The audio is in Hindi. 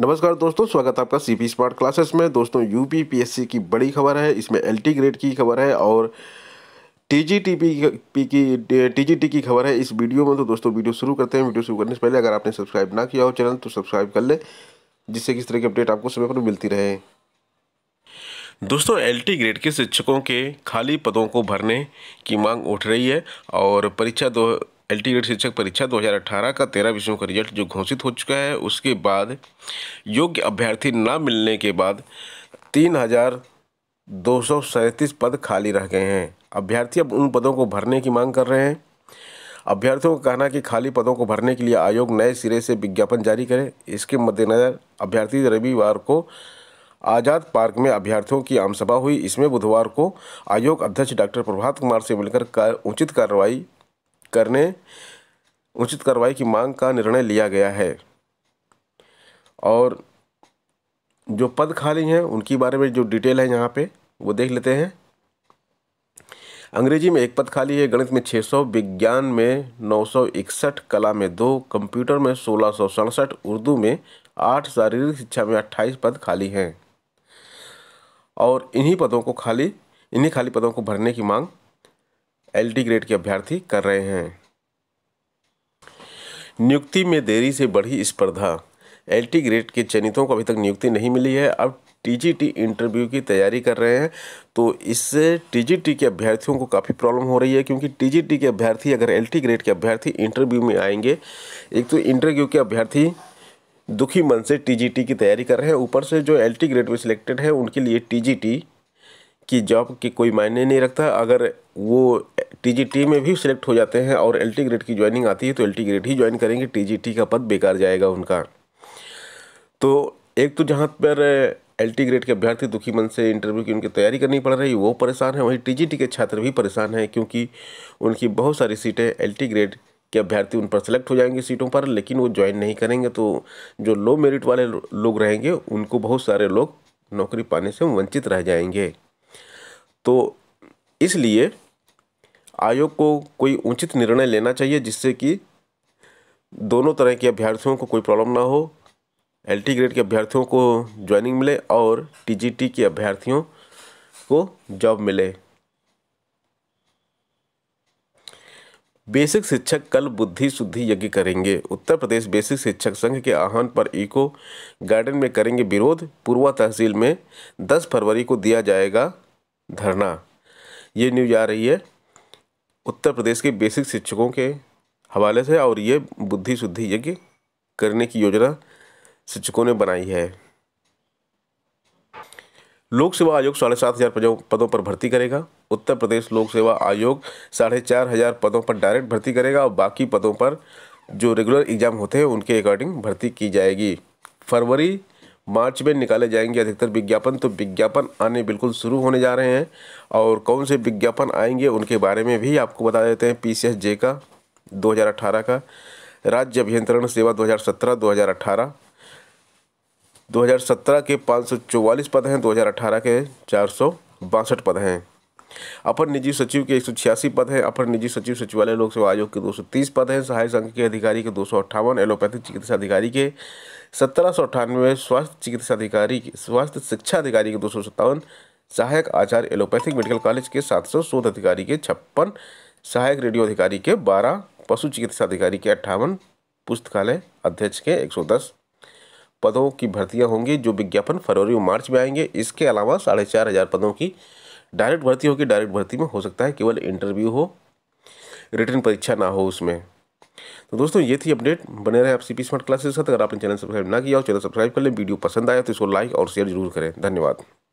नमस्कार दोस्तों स्वागत है आपका सी पी स्मार्ट क्लासेस में दोस्तों एस सी की बड़ी खबर है इसमें टी ग्रेड की खबर है और टीजीटीपी पी की टीजीटी की खबर है इस वीडियो में तो दोस्तों वीडियो शुरू करते हैं वीडियो शुरू करने से पहले अगर आपने सब्सक्राइब ना किया हो चैनल तो सब्सक्राइब कर लें जिससे किस तरह की अपडेट आपको समय पर मिलती रहे दोस्तों एलटी ग्रेड के शिक्षकों के खाली पदों को भरने की मांग उठ रही है और परीक्षा दो एल टी शिक्षक परीक्षा 2018 का तेरह विषयों का रिजल्ट जो घोषित हो चुका है उसके बाद योग्य अभ्यर्थी न मिलने के बाद तीन हज़ार दो सौ सैंतीस पद खाली रह गए हैं अभ्यर्थी अब उन पदों को भरने की मांग कर रहे हैं अभ्यर्थियों का कहना कि खाली पदों को भरने के लिए आयोग नए सिरे से विज्ञापन जारी करे इसके मद्देनज़र अभ्यर्थी रविवार को आज़ाद पार्क में अभ्यर्थियों की आमसभा हुई इसमें बुधवार को आयोग अध्यक्ष डॉक्टर प्रभात कुमार से मिलकर का, उचित कार्रवाई करने उचित कार्रवाई की मांग का निर्णय लिया गया है और जो पद खाली हैं उनके बारे में जो डिटेल है यहाँ पे वो देख लेते हैं अंग्रेजी में एक पद खाली है गणित में 600 विज्ञान में 961 कला में दो कंप्यूटर में सोलह उर्दू में आठ शारीरिक शिक्षा में 28 पद खाली हैं और इन्हीं पदों को खाली इन्हीं खाली पदों को भरने की मांग एल ग्रेड के अभ्यर्थी कर रहे हैं नियुक्ति में देरी से बढ़ी स्पर्धा एल ग्रेड के चयनितों को अभी तक नियुक्ति नहीं मिली है अब टीजीटी इंटरव्यू की तैयारी कर रहे हैं तो इससे टीजीटी के अभ्यर्थियों को काफ़ी प्रॉब्लम हो रही है क्योंकि टीजीटी के अभ्यर्थी अगर एलटी ग्रेड के अभ्यर्थी इंटरव्यू में आएंगे एक तो इंटरव्यू के अभ्यर्थी दुखी मन से टी की तैयारी कर रहे हैं ऊपर से जो एल ग्रेड में सिलेक्टेड है उनके लिए टी की जॉब की कोई मायने नहीं रखता अगर वो टीजीटी में भी सिलेक्ट हो जाते हैं और एलटी ग्रेड की ज्वाइनिंग आती है तो एलटी ग्रेड ही ज्वाइन करेंगे टीजीटी का पद बेकार जाएगा उनका तो एक तो जहाँ पर एल टी ग्रेड के अभ्यर्थी दुखी मन से इंटरव्यू की उनकी तैयारी करनी पड़ रही वो परेशान है वहीं टी के छात्र भी परेशान हैं क्योंकि उनकी बहुत सारी सीटें एल टी ग्रेड के अभ्यर्थी उन पर सेलेक्ट हो जाएंगे सीटों पर लेकिन वो ज्वाइन नहीं करेंगे तो जो लो मेरिट वाले लोग रहेंगे उनको बहुत सारे लोग नौकरी पाने से वंचित रह जाएंगे तो इसलिए आयोग को कोई उचित निर्णय लेना चाहिए जिससे कि दोनों तरह के अभ्यर्थियों को कोई प्रॉब्लम ना हो एल टी ग्रेड के अभ्यर्थियों को ज्वाइनिंग मिले और टी जी टी के अभ्यर्थियों को जॉब मिले बेसिक शिक्षक कल बुद्धि शुद्धि यज्ञ करेंगे उत्तर प्रदेश बेसिक शिक्षक संघ के आह्वान पर इको गार्डन में करेंगे विरोध पूर्वा तहसील में 10 फरवरी को दिया जाएगा धरना ये न्यूज आ रही है उत्तर प्रदेश के बेसिक शिक्षकों के हवाले से और ये बुद्धि शुद्धि यज्ञ करने की योजना शिक्षकों ने बनाई है लोक सेवा आयोग साढ़े सात हज़ार पदों पर भर्ती करेगा उत्तर प्रदेश लोक सेवा आयोग साढ़े चार हज़ार पदों पर डायरेक्ट भर्ती करेगा और बाकी पदों पर जो रेगुलर एग्ज़ाम होते हैं उनके अकॉर्डिंग भर्ती की जाएगी फरवरी मार्च में निकाले जाएंगे अधिकतर विज्ञापन तो विज्ञापन आने बिल्कुल शुरू होने जा रहे हैं और कौन से विज्ञापन आएंगे उनके बारे में भी आपको बता देते हैं जे का 2018 का राज्य अभियंत्रण सेवा 2017 2018 2017 के 544 पद हैं 2018 के चार पद हैं अपर निजी सचिव के एक पद हैं अपर निजी सचिव सचिवालय लोक सेवा आयोग के 230 पद हैं सहायक संघ के अधिकारी के दो एलोपैथिक चिकित्सा अधिकारी के सत्रह सौ अठानवे स्वास्थ्य चिकित्सा अधिकारी स्वास्थ्य शिक्षा अधिकारी के दो सौ सत्तावन सहायक आचार्य एलोपैथिक मेडिकल कॉलेज के सात सौ शोध अधिकारी के छप्पन सहायक रेडियो अधिकारी के बारह पशु चिकित्सा अधिकारी के अट्ठावन पुस्तकालय अध्यक्ष के एक सौ दस पदों की भर्तियां होंगी जो विज्ञापन फरवरी और मार्च में आएंगे इसके अलावा साढ़े चार हज़ार पदों की डायरेक्ट भर्ती कि डायरेक्ट भर्ती में हो सकता है केवल इंटरव्यू हो रिटर्न परीक्षा ना हो उसमें तो दोस्तों ये थी अपडेट बने रहे आप सी पी स्मार्ट क्लासेस के साथ अगर आपने चैनल सब्सक्राइब ना किया हो चैनल सब्सक्राइब कर लें वीडियो पसंद आया तो इसको लाइक और शेयर जरूर करें धन्यवाद